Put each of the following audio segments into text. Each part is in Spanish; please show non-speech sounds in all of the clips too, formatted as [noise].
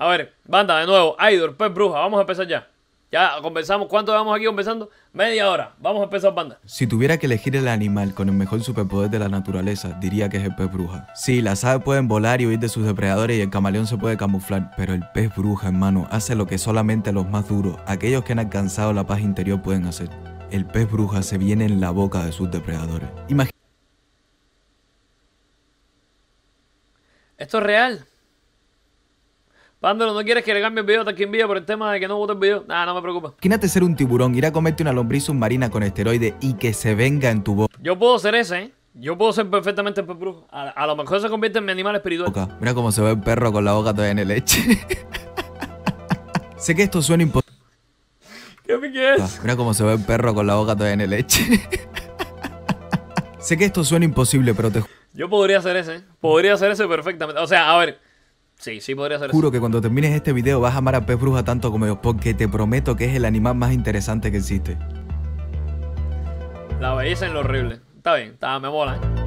A ver, banda, de nuevo, Aidor, pez pues, Bruja, vamos a empezar ya. Ya conversamos, ¿cuánto vamos aquí conversando? Media hora, vamos a empezar banda. Si tuviera que elegir el animal con el mejor superpoder de la naturaleza, diría que es el pez bruja. Sí, las aves pueden volar y huir de sus depredadores y el camaleón se puede camuflar, pero el pez bruja, en mano hace lo que solamente los más duros, aquellos que han alcanzado la paz interior pueden hacer. El pez bruja se viene en la boca de sus depredadores. ¿Esto es real? Pándolo, ¿no quieres que le cambie el video hasta que envíe por el tema de que no vote el video? Nah, no me preocupa. Imagínate ser un tiburón, ir a comerte una lombriz submarina con esteroide y que se venga en tu boca. Yo puedo ser ese, ¿eh? Yo puedo ser perfectamente el A, lo mejor se convierte en mi animal espiritual. Mira cómo se ve el perro con la boca todavía en el leche. [laughs] sé que esto suena imposible. ¿Qué me quieres? Mira cómo se ve el perro con la boca todavía en el leche. [laughs] sé que esto suena imposible, pero te... Yo podría ser ese, ¿eh? Podría ser ese perfectamente. O sea, a ver... Sí, sí podría ser Juro que cuando termines este video vas a amar a Pez Bruja tanto como yo, porque te prometo que es el animal más interesante que existe. La belleza en lo horrible. Está bien, está, me mola, ¿eh?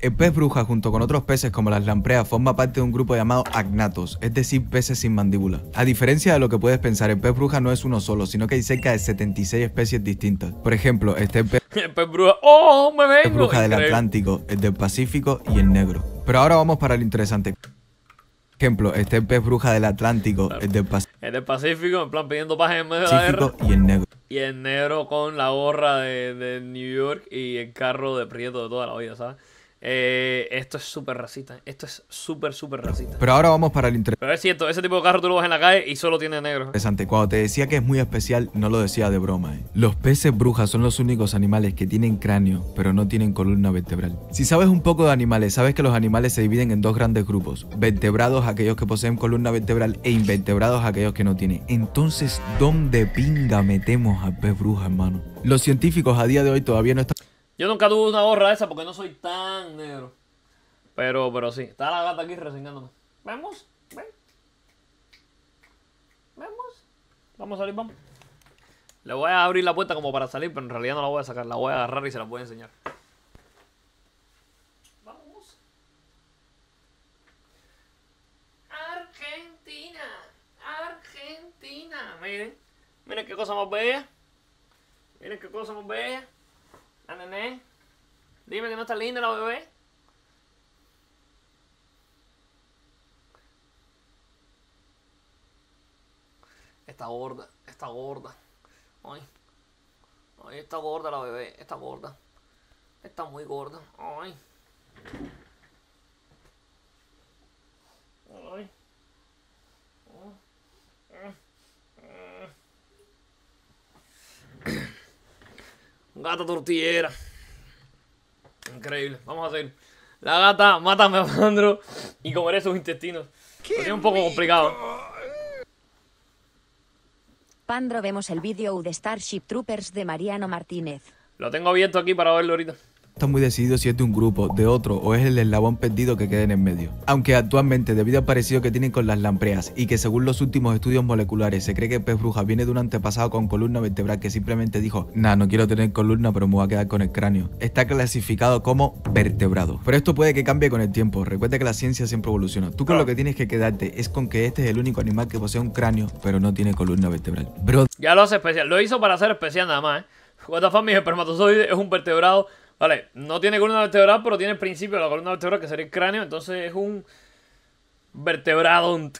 El pez bruja junto con otros peces como las lampreas forma parte de un grupo llamado agnatos, es decir, peces sin mandíbula. A diferencia de lo que puedes pensar, el pez bruja no es uno solo, sino que hay cerca de 76 especies distintas. Por ejemplo, este pez, [laughs] el pez bruja, ¡oh, del Atlántico, el del Pacífico y el negro. Pero ahora vamos para lo interesante. ejemplo, este pez bruja del Atlántico, el del Pacífico. El del Pacífico, en plan pidiendo paz en medio de la y el negro. Y el negro con la gorra de, New York y el carro de prieto de toda la vida, ¿sabes? Eh, esto es súper racista. Esto es súper, súper racista. Pero ahora vamos para el interés Pero es cierto, ese tipo de carro tú lo vas en la calle y solo tiene negro. es Cuando te decía que es muy especial, no lo decía de broma. Eh. Los peces brujas son los únicos animales que tienen cráneo, pero no tienen columna vertebral. Si sabes un poco de animales, sabes que los animales se dividen en dos grandes grupos. Vertebrados, aquellos que poseen columna vertebral, e invertebrados, aquellos que no tienen. Entonces, ¿dónde pinga metemos al pez bruja, hermano? Los científicos a día de hoy todavía no están... Yo nunca tuve una gorra esa porque no soy tan negro. Pero, pero sí. Está la gata aquí resignándome Vamos, ven. Vamos, Vamos a salir, vamos. Le voy a abrir la puerta como para salir, pero en realidad no la voy a sacar. La voy a agarrar y se la voy a enseñar. Vamos. Argentina. Argentina. Miren. Miren qué cosa más bella. Miren qué cosa más bella. ¿A ah, Dime que no está linda la bebé. Está gorda, está gorda. Ay. Ay, está gorda la bebé, está gorda. Está muy gorda. Ay. Ay. Gata tortillera. Increíble. Vamos a hacer. La gata mátame a Pandro y comeré sus intestinos. Sería un poco complicado. Pandro, vemos el vídeo de Starship Troopers de Mariano Martínez. Lo tengo abierto aquí para verlo ahorita está muy decidido si es de un grupo, de otro o es el eslabón perdido que queda en el medio. Aunque actualmente, debido al parecido que tienen con las lampreas y que según los últimos estudios moleculares se cree que el pez bruja viene de un antepasado con columna vertebral que simplemente dijo, nah, no quiero tener columna pero me voy a quedar con el cráneo, está clasificado como vertebrado. Pero esto puede que cambie con el tiempo, recuerda que la ciencia siempre evoluciona. Tú con lo que tienes que quedarte es con que este es el único animal que posee un cráneo pero no tiene columna vertebral. Bro. Ya lo hace especial, lo hizo para ser especial nada más, ¿eh? What the es un vertebrado Vale, no tiene columna vertebral, pero tiene el principio de la columna vertebral, que sería el cráneo. Entonces es un vertebrado...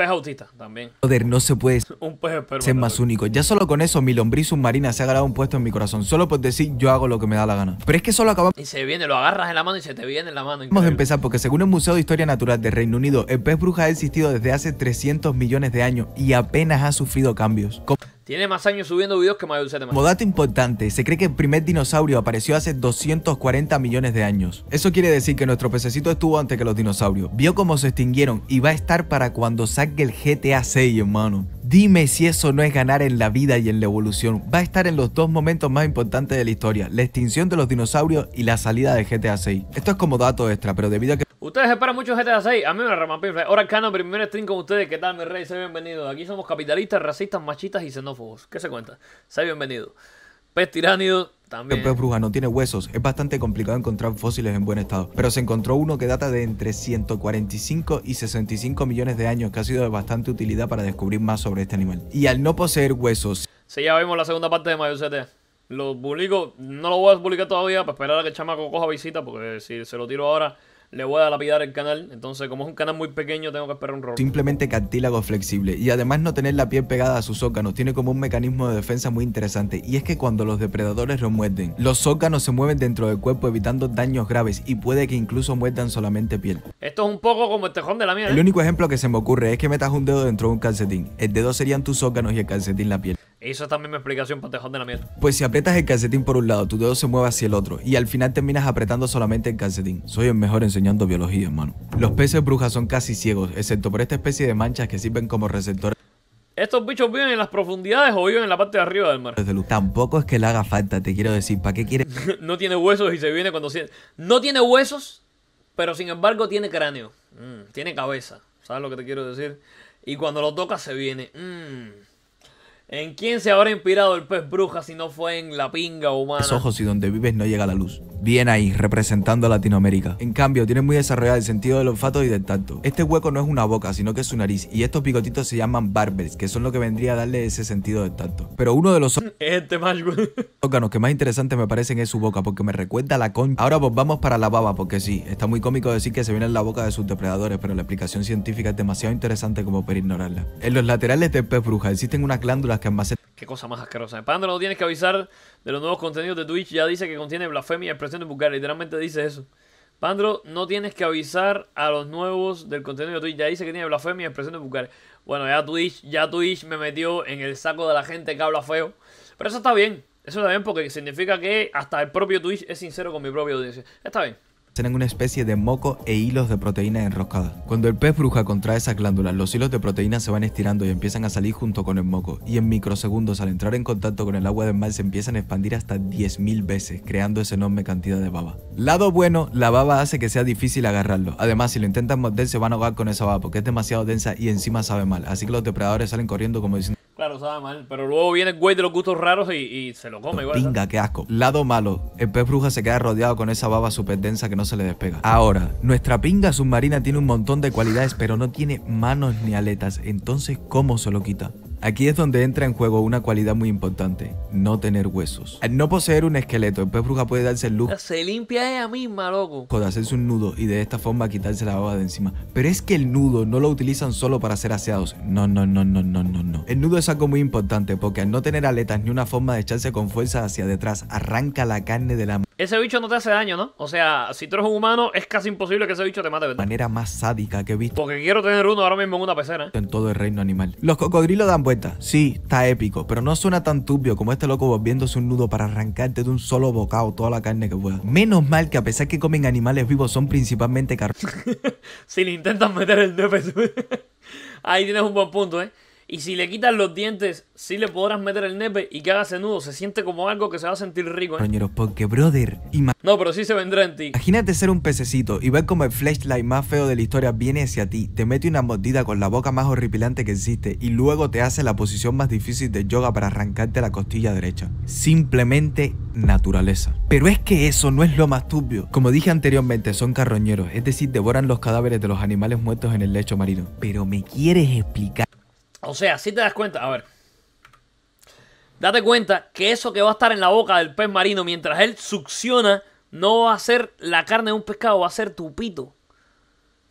pez autista también. Joder, no se puede [laughs] un ser más único. Ya solo con eso, mi lombriz submarina se ha ganado un puesto en mi corazón. Solo por decir, yo hago lo que me da la gana. Pero es que solo acabamos. Y se viene, lo agarras en la mano y se te viene en la mano. Vamos a empezar porque, según el Museo de Historia Natural del Reino Unido, el pez bruja ha existido desde hace 300 millones de años y apenas ha sufrido cambios. Tiene más años subiendo videos que más. Como dato importante, se cree que el primer dinosaurio apareció hace 240 millones de años. Eso quiere decir que nuestro pececito estuvo antes que los dinosaurios. Vio cómo se extinguieron y va a estar para cuando saque el GTA VI, hermano. Dime si eso no es ganar en la vida y en la evolución. Va a estar en los dos momentos más importantes de la historia, la extinción de los dinosaurios y la salida de GTA VI. Esto es como dato extra, pero debido a que... Ustedes esperan mucho GTA VI? a mí me remampinfla. Ahora Cano, primero stream con ustedes, ¿qué tal mi rey? Sean bienvenido. Aquí somos capitalistas, racistas, machistas y xenófobos. Que ¿Qué se cuenta? sea bienvenido. Pez tiránido también. El pez bruja no tiene huesos. Es bastante complicado encontrar fósiles en buen estado. Pero se encontró uno que data de entre 145 y 65 millones de años, que ha sido de bastante utilidad para descubrir más sobre este animal. Y al no poseer huesos. Sí, ya vemos la segunda parte de Mayo CT. Lo publico, no lo voy a publicar todavía para esperar a que el chamaco coja visita, porque si se lo tiro ahora le voy a lapidar el canal. Entonces, como es un canal muy pequeño, tengo que esperar un rol. Simplemente cartílago flexible. Y además no tener la piel pegada a sus órganos. Tiene como un mecanismo de defensa muy interesante. Y es que cuando los depredadores lo muerden, los órganos se mueven dentro del cuerpo evitando daños graves. Y puede que incluso muerdan solamente piel. Esto es un poco como el tejón de la mierda El ¿eh? único ejemplo que se me ocurre es que metas un dedo dentro de un calcetín. El dedo serían tus órganos y el calcetín la piel. Eso es también mi explicación, Pantejón de la mierda. Pues si aprietas el calcetín por un lado, tu dedo se mueve hacia el otro y al final terminas apretando solamente el calcetín. Soy el mejor enseñando biología, hermano. Los peces brujas son casi ciegos, excepto por esta especie de manchas que sirven como receptores. ¿Estos bichos viven en las profundidades o viven en la parte de arriba del mar? Tampoco es que le haga falta, te quiero decir, ¿para qué quiere...? [laughs] no tiene huesos y se viene cuando siente. No tiene huesos, pero sin embargo tiene cráneo. Mm, tiene cabeza. ¿Sabes lo que te quiero decir? Y cuando lo toca se viene. Mm. ¿En quién se habrá inspirado el pez bruja si no fue en la pinga humana? Los ojos y donde vives no llega la luz. Bien ahí, representando a Latinoamérica. En cambio, tiene muy desarrollado el sentido del olfato y del tacto. Este hueco no es una boca, sino que es su nariz, y estos picotitos se llaman barbels, que son lo que vendría a darle ese sentido del tacto. Pero uno de los [laughs] este [laughs] órganos que más interesantes me parecen es su boca, porque me recuerda a la concha. Ahora pues vamos para la baba, porque sí, está muy cómico decir que se viene en la boca de sus depredadores, pero la explicación científica es demasiado interesante como para ignorarla. En los laterales del pez bruja existen unas glándulas que más Qué cosa más asquerosa. Pandro no tienes que avisar de los nuevos contenidos de Twitch. Ya dice que contiene blasfemia y expresiones vulgares. Literalmente dice eso. Pandro, no tienes que avisar a los nuevos del contenido de Twitch. Ya dice que tiene blasfemia y expresiones vulgares. Bueno, ya Twitch, ya Twitch me metió en el saco de la gente que habla feo. Pero eso está bien. Eso está bien porque significa que hasta el propio Twitch es sincero con mi propio audiencia. Está bien tienen una especie de moco e hilos de proteína enroscada. Cuando el pez bruja contra esas glándulas, los hilos de proteína se van estirando y empiezan a salir junto con el moco, y en microsegundos al entrar en contacto con el agua del mar se empiezan a expandir hasta 10.000 veces, creando esa enorme cantidad de baba. Lado bueno, la baba hace que sea difícil agarrarlo. Además, si lo intentan morder se van a ahogar con esa baba porque es demasiado densa y encima sabe mal, así que los depredadores salen corriendo como diciendo mal. Pero luego viene el güey de los gustos raros y, se lo come igual. Pinga, qué asco. Lado malo. El pez bruja se queda rodeado con esa baba súper densa que no se le despega. Ahora, nuestra pinga submarina tiene un montón de cualidades, pero no tiene manos ni aletas. Entonces, ¿cómo se lo quita? Aquí es donde entra en juego una cualidad muy importante, no tener huesos. Al no poseer un esqueleto, el pez bruja puede darse el lujo... Se limpia ella misma, loco. ...de hacerse un nudo y de esta forma quitarse la baba de encima. Pero es que el nudo no lo utilizan solo para ser aseados. No, no, no, no, no, no, no. El nudo es algo muy importante porque al no tener aletas ni una forma de echarse con fuerza hacia detrás, arranca la carne de la ese bicho no te hace daño, ¿no? O sea, si tú eres un humano, es casi imposible que ese bicho te mate, De manera más sádica que he visto. Porque quiero tener uno ahora mismo en una pecera. ¿eh? En todo el reino animal. Los cocodrilos dan vueltas. Sí, está épico, pero no suena tan turbio como este loco volviéndose un nudo para arrancarte de un solo bocado toda la carne que pueda. Menos mal que a pesar que comen animales vivos, son principalmente carros. [laughs] si le intentas meter el DPS. Pues, [laughs] ahí tienes un buen punto, ¿eh? Y si le quitas los dientes, sí le podrás meter el nepe y que haga nudo. Se siente como algo que se va a sentir rico. ¿eh? porque brother. No, pero sí se vendrá en ti. Imagínate ser un pececito y ver como el flashlight más feo de la historia viene hacia ti, te mete una mordida con la boca más horripilante que existe y luego te hace la posición más difícil de yoga para arrancarte la costilla derecha. Simplemente naturaleza. Pero es que eso no es lo más turbio. Como dije anteriormente, son carroñeros, es decir, devoran los cadáveres de los animales muertos en el lecho marino. Pero me quieres explicar. O sea, si te das cuenta, a ver. Date cuenta que eso que va a estar en la boca del pez marino mientras él succiona no va a ser la carne de un pescado, va a ser tu pito.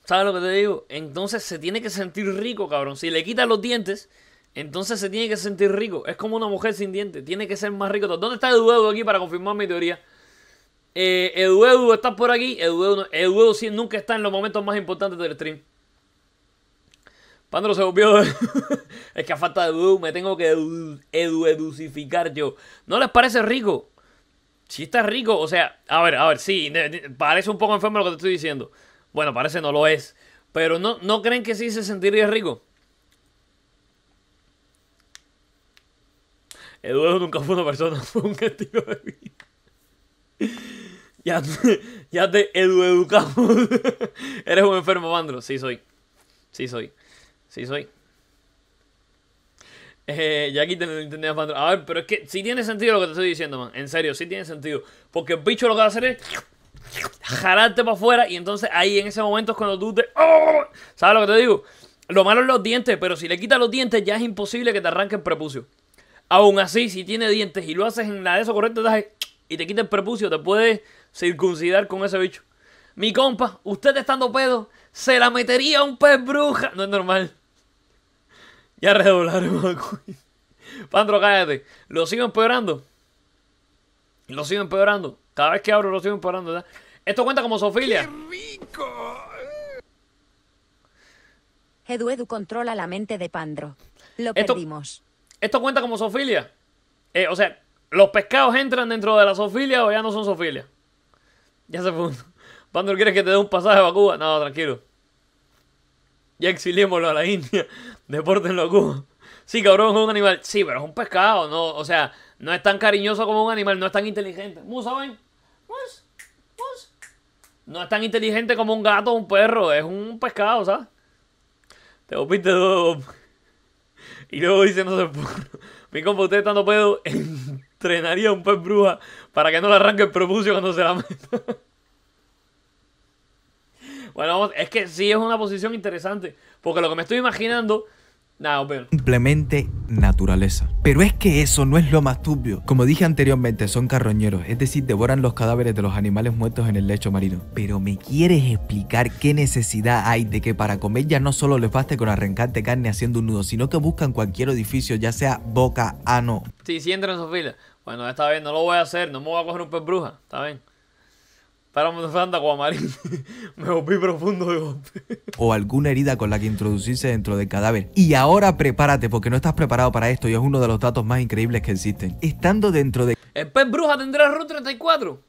¿Sabes lo que te digo? Entonces se tiene que sentir rico, cabrón. Si le quitas los dientes, entonces se tiene que sentir rico. Es como una mujer sin dientes, tiene que ser más rico. ¿Dónde está Eduardo aquí para confirmar mi teoría? Eh, Eduardo, ¿estás por aquí? Eduardo, nunca está en los momentos más importantes del stream. Pandro se volvió. [laughs] es que a falta de edu, me tengo que edu, educificar yo. ¿No les parece rico? Si está rico, o sea, a ver, a ver, sí, parece un poco enfermo lo que te estoy diciendo. Bueno, parece no lo es. Pero no, ¿no creen que sí se sentiría rico? Eduardo nunca fue una persona, [laughs] fue un de vida. ya, te edu-educamos. [laughs] Eres un enfermo, Pandro Sí, soy. Sí, soy. Sí, soy. Eh, ya quiten el Nintendo A ver, pero es que sí tiene sentido lo que te estoy diciendo, man. En serio, sí tiene sentido. Porque el bicho lo que va a hacer es jalarte para afuera y entonces ahí en ese momento es cuando tú te... ¡Oh! ¿Sabes lo que te digo? Lo malo es los dientes, pero si le quitas los dientes ya es imposible que te arranque el prepucio. Aún así, si tiene dientes y lo haces en la de eso correcto, y te quita el prepucio, te puedes circuncidar con ese bicho. Mi compa, usted estando pedo, se la metería A un pez bruja. No es normal. Ya redoblaremos. Pandro, cállate. Lo sigo empeorando. Lo sigo empeorando. Cada vez que abro lo sigo empeorando, Esto cuenta como sofilia. ¡Qué rico! Edu, Edu controla la mente de Pandro. Lo esto, perdimos. Esto cuenta como sofilia. Eh, o sea, los pescados entran dentro de la sofilia o ya no son sofilia. Ya se fue. [laughs] Pandro, ¿quieres que te dé un pasaje a Cuba? No, tranquilo. Ya exiliémoslo a la India. Deporte loco. Sí, cabrón, es un animal. Sí, pero es un pescado, ¿no? O sea, no es tan cariñoso como un animal, no es tan inteligente. ¿Musa, ven? ¿Mus? Pues, ¿Mus? Pues. No es tan inteligente como un gato o un perro, es un pescado, ¿sabes? Te opiste todo. Y luego dice, no sé por... [laughs] Mi compa, usted estando pedo, entrenaría a un pez bruja para que no le arranque el propucio cuando se la meta. [laughs] bueno, es que sí es una posición interesante. Porque lo que me estoy imaginando Simplemente naturaleza. Pero es que eso no es lo más turbio. Como dije anteriormente, son carroñeros, es decir, devoran los cadáveres de los animales muertos en el lecho marino. Pero ¿me quieres explicar qué necesidad hay de que para comer ya no solo les baste con arrancarte carne haciendo un nudo, sino que buscan cualquier edificio, ya sea boca, ano? Sí, sí, entran en su fila. Bueno, esta vez no lo voy a hacer, no me voy a coger un pez bruja, está bien. Estábamos usando aguamarín. [laughs] Me golpeé profundo de golpe. O alguna herida con la que introducirse dentro del cadáver. Y ahora prepárate, porque no estás preparado para esto y es uno de los datos más increíbles que existen. Estando dentro de. El pez bruja tendrá RUT 34.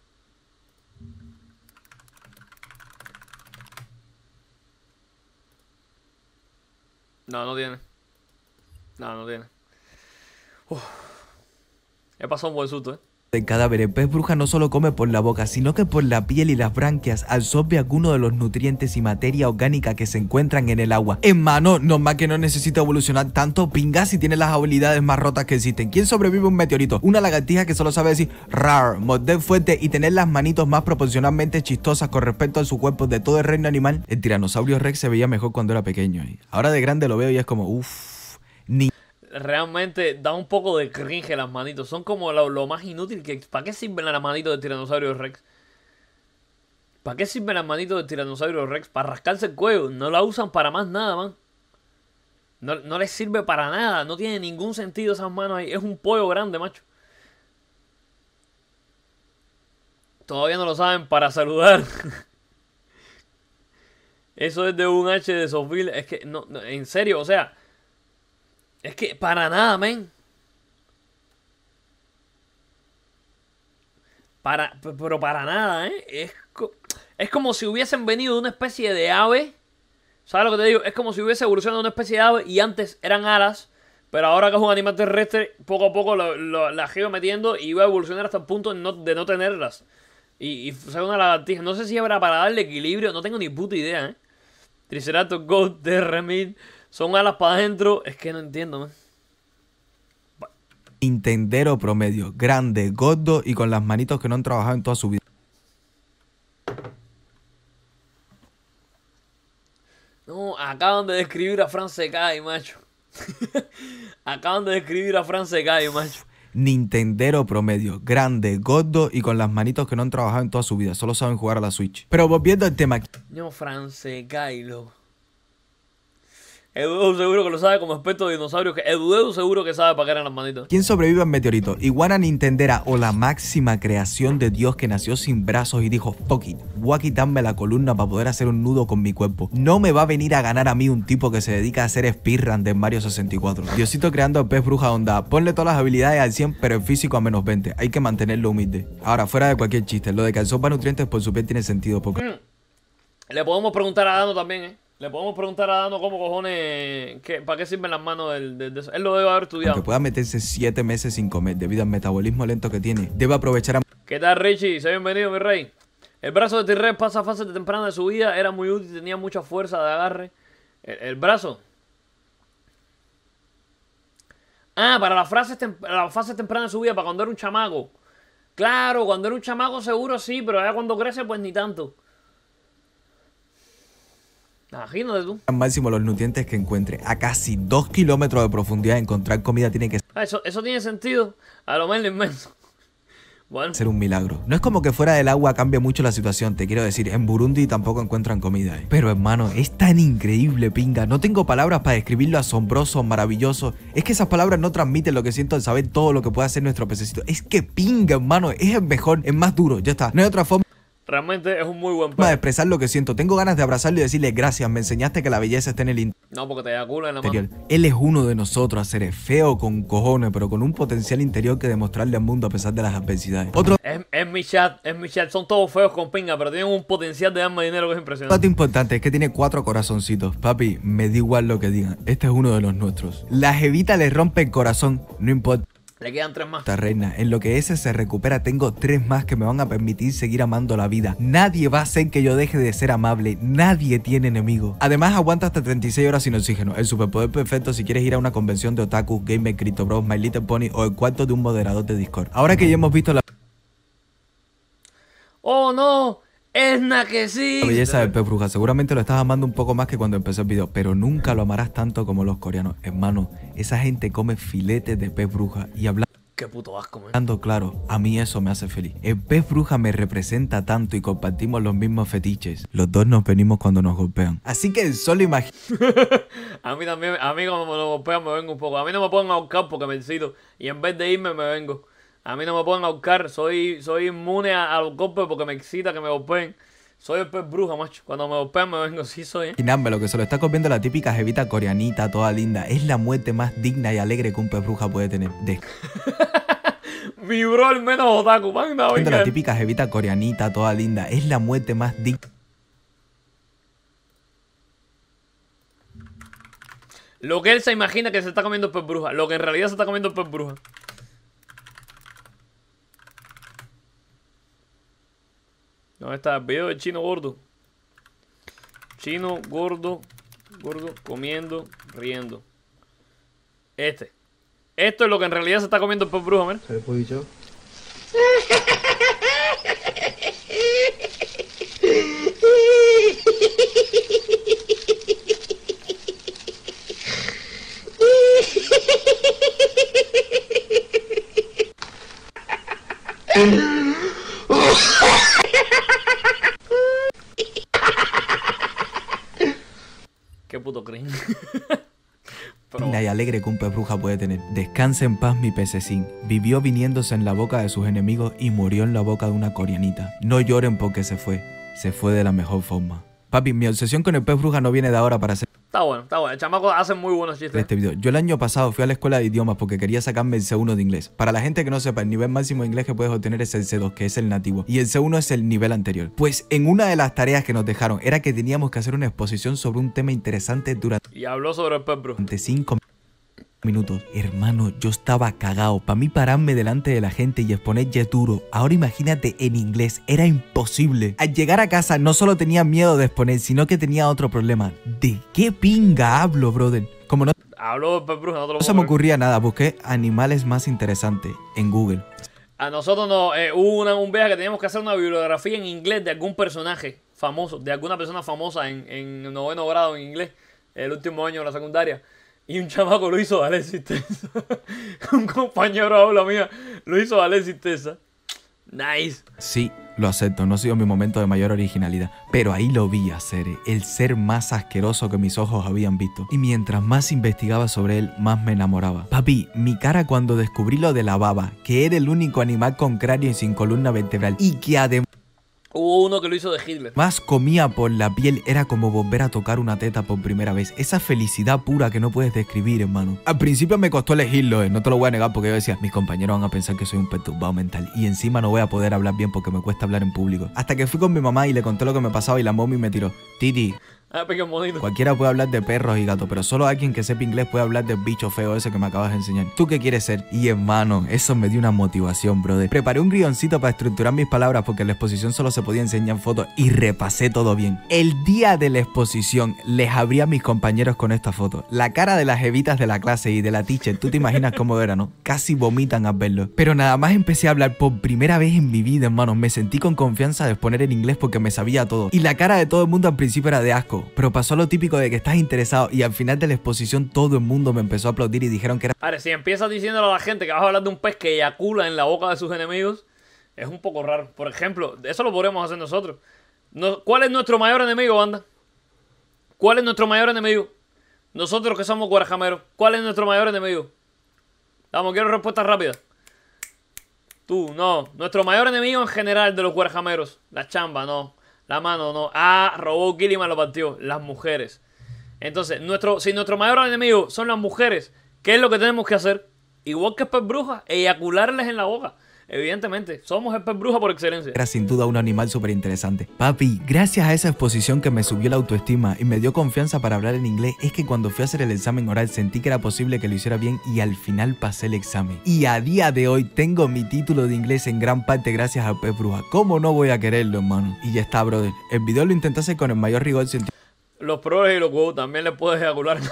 No, no tiene. No, no tiene. He pasado un buen susto, eh. El cadáver, el pez bruja no solo come por la boca, sino que por la piel y las branquias absorbe alguno de los nutrientes y materia orgánica que se encuentran en el agua. En mano, más que no necesita evolucionar tanto, pinga si tiene las habilidades más rotas que existen. ¿Quién sobrevive un meteorito? Una lagartija que solo sabe decir rar, morder fuerte y tener las manitos más proporcionalmente chistosas con respecto a su cuerpo de todo el reino animal. El tiranosaurio rex se veía mejor cuando era pequeño. Ahora de grande lo veo y es como uff realmente da un poco de cringe las manitos. Son como lo, más inútil que... ¿Para qué sirven las manitos de tiranosaurio Rex? ¿Para qué sirven las manitos de tiranosaurio Rex? Para rascarse el cuello. No la usan para más nada, man. No, les sirve para nada. No tiene ningún sentido esas manos ahí. Es un pollo grande, macho. Todavía no lo saben para saludar. [laughs] Eso es de un H de Sofil. Es que, no, en serio, o sea, es que para nada, men. Para, pero para nada, ¿eh? Es, como si hubiesen venido de una especie de ave. ¿Sabes lo que te digo? Es como si hubiese evolucionado una especie de ave y antes eran alas. Pero ahora que es un animal terrestre, poco a poco las iba metiendo y iba a evolucionar hasta el punto de no, tenerlas. Y, y sale una lagartija. No sé si habrá para darle equilibrio, no tengo ni puta idea, ¿eh? Triceratops, Goat, Remin son alas para adentro. Es que no entiendo, man. Intendero promedio, grande, gordo y con las manitos que no han trabajado en toda su vida. No, acaban de describir a France Secai, macho. [laughs] acaban de describir a France Secai, macho. Nintendero promedio, grande, gordo y con las manitos que no han trabajado en toda su vida. Solo saben jugar a la Switch. Pero volviendo al tema. No, France Secai, Edu seguro que lo sabe como experto de dinosaurios. Que seguro que sabe para qué eran las manitas. ¿Quién sobrevive al meteorito? Iguana Nintendera o la máxima creación de Dios que nació sin brazos y dijo, fuck it, voy a quitarme la columna para poder hacer un nudo con mi cuerpo. No me va a venir a ganar a mí un tipo que se dedica a hacer speedrun de Mario 64. Diosito creando pez bruja onda. Ponle todas las habilidades al 100, pero el físico a menos 20. Hay que mantenerlo humilde. Ahora, fuera de cualquier chiste, lo de que el nutrientes por su piel tiene sentido porque... Mm. Le podemos preguntar a Dano también, ¿eh? Le podemos preguntar a Dano cómo cojones. Qué, ¿Para qué sirven las manos Él lo debe haber estudiado. Que pueda meterse 7 meses sin comer debido al metabolismo lento que tiene. Debe aprovechar a. ¿Qué tal, Richie? Sea bienvenido, mi rey. El brazo de T-Rex pasa a fase temprana de su vida. Era muy útil, tenía mucha fuerza de agarre. El, brazo. Ah, para las fases la fase temprana de su vida, para cuando era un chamago Claro, cuando era un chamago seguro sí, pero ya cuando crece, pues ni tanto. Imagínate tú. Al máximo los nutrientes que encuentre. A casi 2 kilómetros de profundidad encontrar comida tiene que ser. Ah, eso, eso tiene sentido. A lo menos [laughs] Bueno. Ser un milagro. No es como que fuera del agua cambie mucho la situación, te quiero decir, en Burundi tampoco encuentran comida. Eh. Pero hermano, es tan increíble, pinga. No tengo palabras para describir asombroso, maravilloso. Es que esas palabras no transmiten lo que siento al saber todo lo que puede hacer nuestro pececito. Es que pinga, hermano, es el mejor, es más duro, ya está. No hay otra forma. Realmente es un muy buen para expresar lo que siento. Tengo ganas de abrazarlo y decirle gracias. Me enseñaste que la belleza está en el interior. No, porque te da culo en la mano. Él es uno de nosotros, ser feo con cojones, pero con un potencial interior que demostrarle al mundo a pesar de las adversidades. Otro. Es, mi chat, es mi chat. Son todos feos con pinga, pero tienen un potencial de darme dinero que es impresionante. Lo importante es que tiene cuatro corazoncitos. Papi, me da igual lo que digan. Este es uno de los nuestros. Las jevita le rompe el corazón. No importa. Le quedan tres más. Esta reina, en lo que ese se recupera, tengo tres más que me van a permitir seguir amando la vida. Nadie va a hacer que yo deje de ser amable. Nadie tiene enemigo. Además, aguanta hasta 36 horas sin oxígeno. El superpoder perfecto si quieres ir a una convención de otaku, gamer, crypto bros, My Little Pony o el cuarto de un moderador de Discord. Ahora que ya hemos visto la... ¡Oh, no! Es na que sí. La belleza de pez Bruja. Seguramente lo estás amando un poco más que cuando empezó el video, pero nunca lo amarás tanto como los coreanos. Hermano, esa gente come filetes de pez Bruja y habla. Qué puto asco, claro, a mí eso me hace feliz. El pez bruja me representa tanto y compartimos los mismos fetiches. Los dos nos venimos cuando nos golpean. Así que solo imagina. [laughs] a mí también, a mí cuando me lo golpean me vengo un poco. A mí no me pueden ahorcar porque me decido. Y en vez de irme me vengo. A mí no me pueden ahorcar. Soy, soy inmune al golpe porque me excita que me golpeen. Soy el pez bruja, macho. Cuando me golpean me vengo, [laughs] sí soy. Y ¿eh? lo que se lo está comiendo la típica jevita coreanita, toda linda. Es la muerte más digna y alegre que un pez bruja puede tener. De... [laughs] Mi bro, el menos otaku, manda, La típica jevita coreanita, toda linda. Es la muerte más digna. Lo que él se imagina que se está comiendo el pez bruja. Lo que en realidad se está comiendo el pez bruja. ¿Dónde está? El video chino gordo. Chino gordo, gordo, comiendo, riendo. Este. Esto es lo que en realidad se está comiendo el pop brujo, mira. Se dicho. [laughs] alegre que un pez bruja puede tener. Descanse en paz mi pececín. Vivió viniéndose en la boca de sus enemigos y murió en la boca de una coreanita. No lloren porque se fue. Se fue de la mejor forma. Papi, mi obsesión con el pez bruja no viene de ahora para ser... Está bueno, está bueno. El chamaco hace muy buenos chistes. Este video. Yo el año pasado fui a la escuela de idiomas porque quería sacarme el C1 de inglés. Para la gente que no sepa, el nivel máximo de inglés que puedes obtener es el C2, que es el nativo. Y el C1 es el nivel anterior. Pues en una de las tareas que nos dejaron era que teníamos que hacer una exposición sobre un tema interesante durante... Y habló sobre el pez bruja minutos. Hermano, yo estaba cagado. Para mí pararme delante de la gente y exponer ya es duro. Ahora imagínate en inglés, era imposible. Al llegar a casa no solo tenía miedo de exponer, sino que tenía otro problema. ¿De qué pinga hablo, brother? Como no... Hablo, pues, bruja, no, no se me ocurría nada, busqué animales más interesantes en Google. A nosotros no, eh, hubo una, un que teníamos que hacer una bibliografía en inglés de algún personaje famoso, de alguna persona famosa en, en noveno grado en inglés, el último año de la secundaria. Y un chamaco lo hizo la existencia. [laughs] un compañero habla mía lo hizo la existencia. Nice. Sí, lo acepto, no ha sido mi momento de mayor originalidad, pero ahí lo vi hacer, eh, el ser más asqueroso que mis ojos habían visto. Y mientras más investigaba sobre él, más me enamoraba. Papi, mi cara cuando descubrí lo de la baba, que era el único animal con cráneo y sin columna vertebral, y que además... Hubo uno que lo hizo de Hitler. Más comía por la piel, era como volver a tocar una teta por primera vez. Esa felicidad pura que no puedes describir, hermano. Al principio me costó elegirlo, eh, no te lo voy a negar porque yo decía, mis compañeros van a pensar que soy un perturbado mental y encima no voy a poder hablar bien porque me cuesta hablar en público. Hasta que fui con mi mamá y le conté lo que me pasaba y la mommy me tiró, Titi, Ah, Cualquiera puede hablar de perros y gatos, pero solo alguien que sepa inglés puede hablar del bicho feo ese que me acabas de enseñar. ¿Tú qué quieres ser? Y hermano, eso me dio una motivación, brother. Preparé un guioncito para estructurar mis palabras porque en la exposición solo se podía enseñar fotos y repasé todo bien. El día de la exposición les abrí a mis compañeros con esta foto. La cara de las evitas de la clase y de la teacher, tú te imaginas cómo era, ¿no? Casi vomitan al verlo. Pero nada más empecé a hablar por primera vez en mi vida, hermano. Me sentí con confianza de exponer en inglés porque me sabía todo. Y la cara de todo el mundo al principio era de asco pero pasó lo típico de que estás interesado y al final de la exposición todo el mundo me empezó a aplaudir y dijeron que era... si empiezas diciéndole a la gente que vas a hablar de un pez que eyacula en la boca de sus enemigos, es un poco raro. Por ejemplo, eso lo podríamos hacer nosotros. ¿Cuál es nuestro mayor enemigo, banda? ¿Cuál es nuestro mayor enemigo? Nosotros que somos guarajameros, ¿cuál es nuestro mayor enemigo? Vamos, quiero respuestas rápidas. Tú, no. Nuestro mayor enemigo en general de los guarajameros. La chamba, no. La mano no. Ah, Robó Gilliman lo partió. Las mujeres. Entonces, nuestro, si nuestro mayor enemigo son las mujeres, ¿qué es lo que tenemos que hacer? Igual que es brujas, eyacularles en la boca. Evidentemente, somos el pez Bruja por excelencia. Era sin duda un animal súper interesante. Papi, gracias a esa exposición que me subió la autoestima y me dio confianza para hablar en inglés, es que cuando fui a hacer el examen oral sentí que era posible que lo hiciera bien y al final pasé el examen. Y a día de hoy tengo mi título de inglés en gran parte gracias al pez Bruja. ¿Cómo no voy a quererlo, hermano? Y ya está, brother. El video lo intenté con el mayor rigor científico los pros y los wow, también le puedes ejacular. [laughs]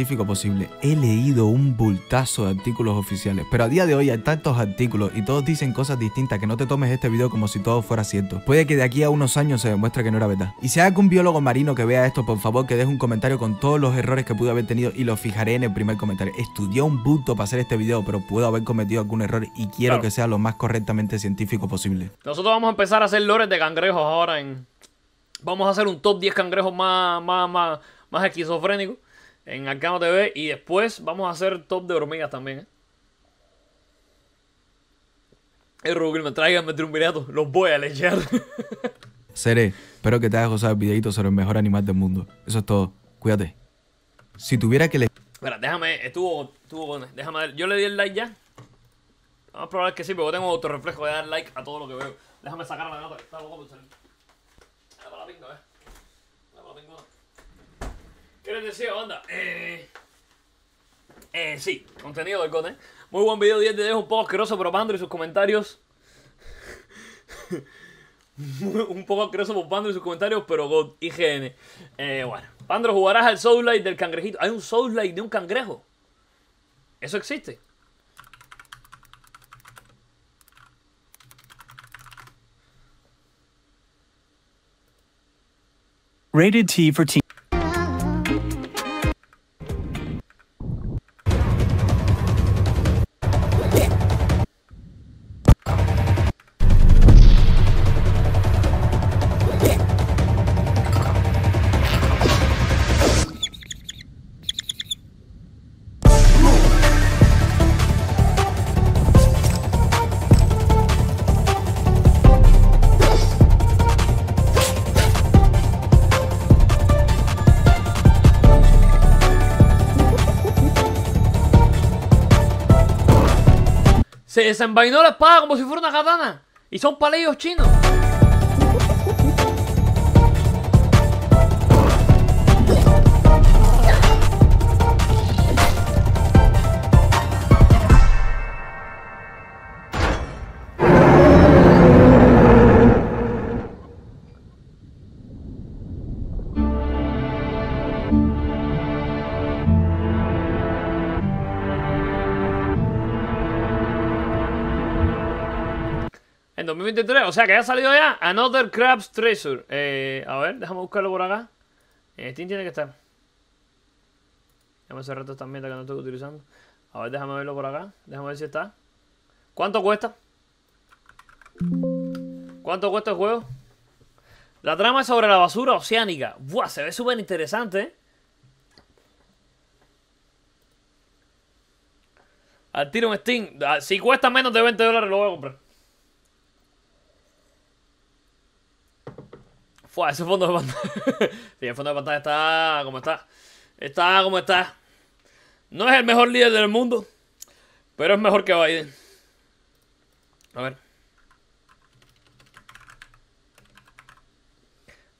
científico posible. He leído un bultazo de artículos oficiales, pero a día de hoy hay tantos artículos y todos dicen cosas distintas que no te tomes este video como si todo fuera cierto. Puede que de aquí a unos años se demuestre que no era verdad. Y si hay algún biólogo marino que vea esto, por favor que deje un comentario con todos los errores que pude haber tenido y lo fijaré en el primer comentario. Estudié un bulto para hacer este video, pero puedo haber cometido algún error y quiero que sea lo más correctamente científico posible. Nosotros vamos a empezar a hacer lores de cangrejos ahora en Vamos a hacer un top 10 cangrejos más, más, más, más esquizofrénicos en Arcano TV. Y después vamos a hacer top de hormigas también. ¿eh? El eh, Rubén, me traigan, un videato, Los voy a leer. [laughs] Seré, espero que te haya gustado el videito sobre el mejor animal del mundo. Eso es todo. Cuídate. Si tuviera que le... Espera, déjame, estuvo, estuvo Déjame ver. Yo le di el like ya. Vamos a probar que sí, pero tengo tengo reflejo de dar like a todo lo que veo. Déjame sacar la nota está loco eh. ¿Qué les decía, banda? Eh, eh, sí, contenido del God Muy buen video, 10 de dejo [laughs] un poco asqueroso, Por Pandro y sus comentarios. un poco asqueroso por Pandro y sus comentarios, pero God, IGN. Eh, bueno, Pandro, jugarás al Soul Light del cangrejito. Hay un Soul Light de un cangrejo. Eso existe. Rated T for T. Se envainó la espada como si fuera una katana. Y son palillos chinos. O sea, que ha salido ya Another Crab's Treasure. Eh, a ver, déjame buscarlo por acá. Eh, Steam tiene que estar. Ya me hace rato esta mierda que no estoy utilizando. A ver, déjame verlo por acá. Déjame ver si está. ¿Cuánto cuesta? ¿Cuánto cuesta el juego? La trama es sobre la basura oceánica. Buah, se ve súper interesante, ¿eh? Al tiro un Steam. Ah, si cuesta menos de 20 dólares lo voy a comprar. Fua, ese fondo de pantalla. [laughs] sí, el fondo de pantalla está como está. Está como está. No es el mejor líder del mundo, pero es mejor que Biden. A ver.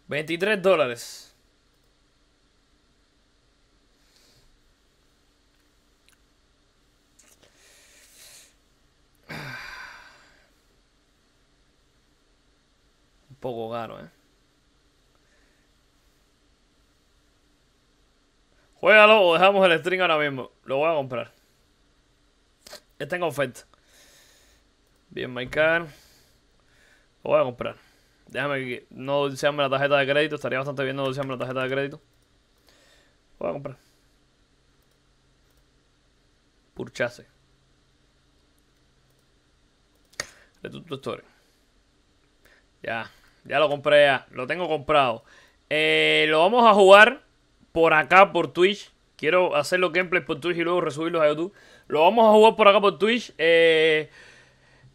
23 dólares. Un poco caro, eh. Juégalo o dejamos el string ahora mismo. Lo voy a comprar. Está en oferta. Bien, MyCar. Lo voy a comprar. Déjame que no dulcearme la tarjeta de crédito. Estaría bastante bien no dulcearme la tarjeta de crédito. Lo voy a comprar. Purchase. De tu, Ya. Ya lo compré ya. Lo tengo comprado. Eh, lo vamos a jugar por acá, por Twitch. Quiero hacer los gameplays por Twitch y luego resubirlos a YouTube. Lo vamos a jugar por acá, por Twitch. Eh,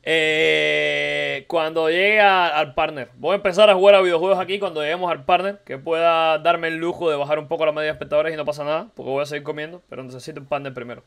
eh, cuando llegue al partner. Voy a empezar a jugar a videojuegos aquí cuando lleguemos al partner. Que pueda darme el lujo de bajar un poco la media de espectadores y no pasa nada. Porque voy a seguir comiendo. Pero necesito un partner primero.